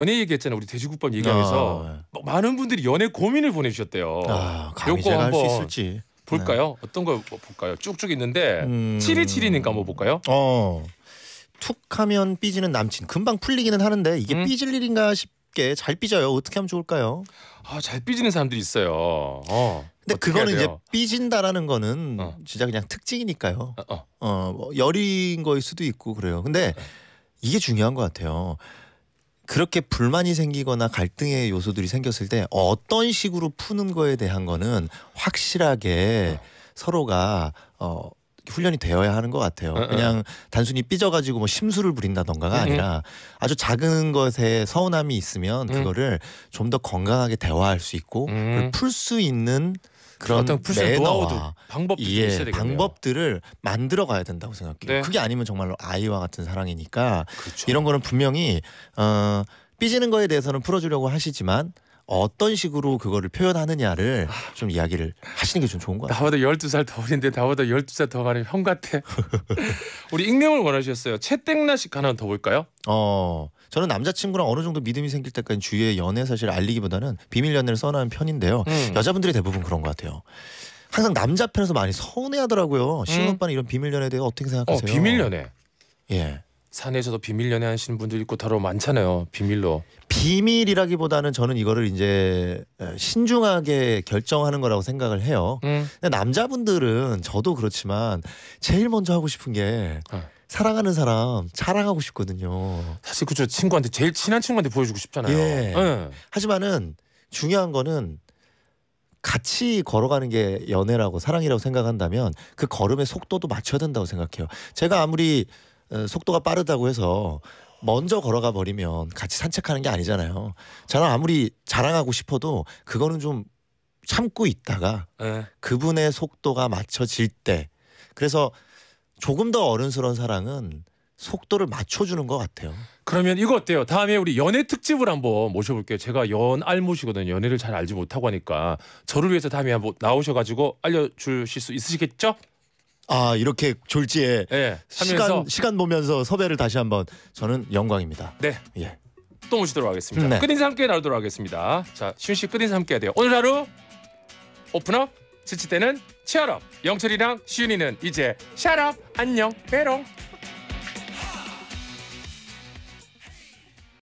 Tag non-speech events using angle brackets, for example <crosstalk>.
연애 얘기했잖아요. 우리 돼지국밥 얘기하면서 아, 네. 뭐 많은 분들이 연애 고민을 보내주셨대요. 아, 요거 제가 할수 있을지. 볼까요? 네. 어떤 걸 뭐 볼까요? 쭉쭉 있는데 음. 2 7 2니까 한번 볼까요? 어. 툭 하면 삐지는 남친. 금방 풀리기는 하는데 이게 음. 삐질 일인가 싶게 잘 삐져요. 어떻게 하면 좋을까요? 아, 잘 삐지는 사람들이 있어요. 어. 근데 그거는 이제 삐진다라는 거는 어. 진짜 그냥 특징이니까요. 어, 어. 어뭐 열인 거일 수도 있고 그래요. 근데 네. 이게 중요한 것 같아요. 그렇게 불만이 생기거나 갈등의 요소들이 생겼을 때 어떤 식으로 푸는 거에 대한 거는 확실하게 서로가 어 훈련이 되어야 하는 것 같아요. 그냥 단순히 삐져가지고 뭐 심술을 부린다던가가 아니라 아주 작은 것에 서운함이 있으면 그거를 좀 더 건강하게 대화할 수 있고 풀 수 있는 그런 어떤 풀셋 노하우도 방법들도 예, 있어야 방법들을 만들어 가야 된다고 생각해요. 네. 그게 아니면 정말로 아이와 같은 사랑이니까 그렇 이런 거는 분명히 어, 삐지는 거에 대해서는 풀어주려고 하시지만 어떤 식으로 그거를 표현하느냐를 아. 좀 이야기를 하시는 게 좀 좋은 거 같아요. 나보다 12살 더 어린데 나보다 12살 더 많은 형 같아. <laughs> 우리 익명을 원하셨어요. 채땡나식 하나 더 볼까요? 어. 저는 남자친구랑 어느 정도 믿음이 생길 때까지 주위에 연애 사실 알리기보다는 비밀 연애를 써나는 편인데요. 음. 여자분들이 대부분 그런 것 같아요. 항상 남자 편에서 많이 서운해하더라고요. 시은 음. 오빠는 이런 비밀 연애에 대해 어떻게 어, 생각하세요? 어, 비밀 연애. 예. 사내에서도 비밀 연애 하시는 분들 있고 다로 많잖아요. 비밀로. 비밀이라기보다는 저는 이거를 이제 신중하게 결정하는 거라고 생각을 해요. 음. 남자분들은 저도 그렇지만 제일 먼저 하고 싶은 게 어. 사랑하는 사람 자랑하고 싶거든요. 사실 그저 친구한테 제일 친한 친구한테 보여주고 싶잖아요. 예. 예. 하지만은 중요한 거는 같이 걸어가는 게 연애라고 사랑이라고 생각한다면 그 걸음의 속도도 맞춰야 된다고 생각해요. 제가 아무리 어, 속도가 빠르다고 해서 먼저 걸어가 버리면 같이 산책하는 게 아니잖아요. 저는 아무리 자랑하고 싶어도 그거는 좀 참고 있다가 네. 그분의 속도가 맞춰질 때 그래서 조금 더 어른스러운 사랑은 속도를 맞춰주는 것 같아요. 그러면 이거 어때요? 다음에 우리 연애 특집을 한번 모셔볼게요. 제가 연알못이거든요. 연애를 잘 알지 못하고 하니까 저를 위해서 다음에 한번 나오셔가지고 알려주실 수 있으시겠죠? 아 이렇게 졸지에 네, 시간 시간 보면서 섭외를 다시 한번 저는 영광입니다. 네. 예. 또 모시도록 하겠습니다. 네. 끝인사 함께 나누도록 하겠습니다. 자, 시훈 씨 끝인사 함께 해야 돼요. 오늘 하루 오픈업 지칠 때는 치얼업 영철이랑 시윤이는 이제 샤업 안녕 빼롱